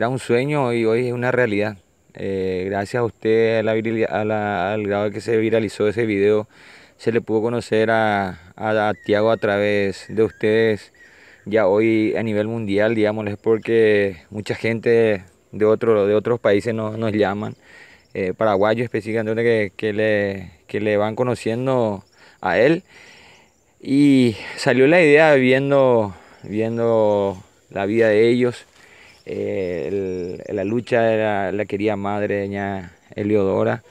Era un sueño y hoy es una realidad. Eh, gracias a usted, la, al grado que se viralizó ese video, se le pudo conocer a, a, Tiago a través de ustedes, ya hoy a nivel mundial, digamos, es porque mucha gente de, otro, de otros países nos, nos llaman, eh, paraguayos específicamente, que, le, le van conociendo a él. Y salió la idea viendo, viendo la vida de ellos eh, la lucha era la querida madre doña Eliodora.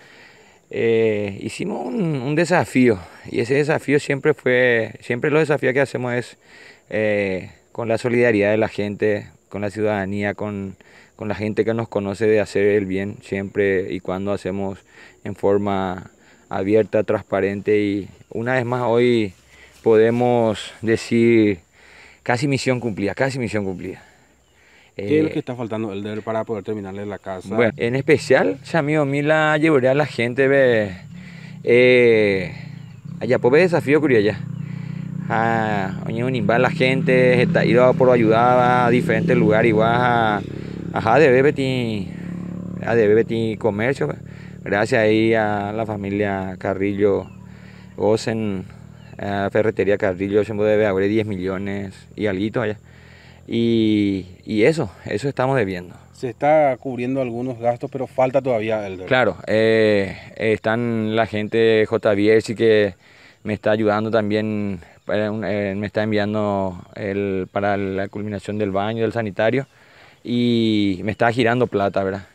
Eh, hicimos un, desafío y ese desafío siempre fue, siempre los desafíos que hacemos es eh, con la solidaridad de la gente, con la ciudadanía, con, con, la gente que nos conoce de hacer el bien siempre y cuando hacemos en forma abierta, transparente y una vez más hoy podemos decir casi misión cumplida, casi misión cumplida. ¿Qué es lo eh, que está faltando él para poder terminarle la casa? Bueno, en especial, ya amigo, a mí la llevaría a la gente ve, eh, allá pues desafío allá. Ah, a la gente, está ido por ayudar a diferentes lugares, igual a, a de a comercio, gracias ahí a la familia Carrillo Osen, Ferretería Carrillo, se debe haber 10 millones y algo allá. Y, eso, eso estamos debiendo. Se está cubriendo algunos gastos, pero falta todavía el... Claro, eh, están la gente j sí que me está ayudando también, eh, eh, me está enviando el, para la culminación del baño, del sanitario, y me está girando plata, ¿verdad?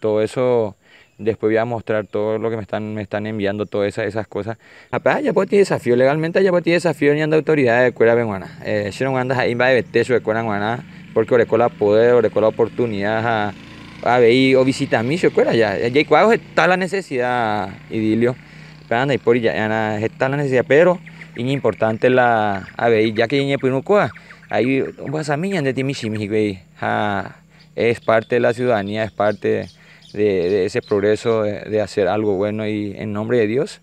todo eso Después voy a mostrar todo lo que me están, me están enviando, todas esas, esas cosas. Ah, pues, ah ya puedo tener desafío, legalmente ya puedo tener desafío ni anda autoridad de escuela benguana. Eh, si no andas ahí, va de beteso de escuela porque la poder, la oportunidad, a, a ver, o visitar mi ya. Ya hay está la necesidad, idilio. Anda y por ya, está la necesidad, pero es importante la, a ya que ya puedo ahí vas a mí, de ti, mi es parte de la ciudadanía, es parte de, ese progreso, de, eh, de hacer algo bueno y en nombre de Dios.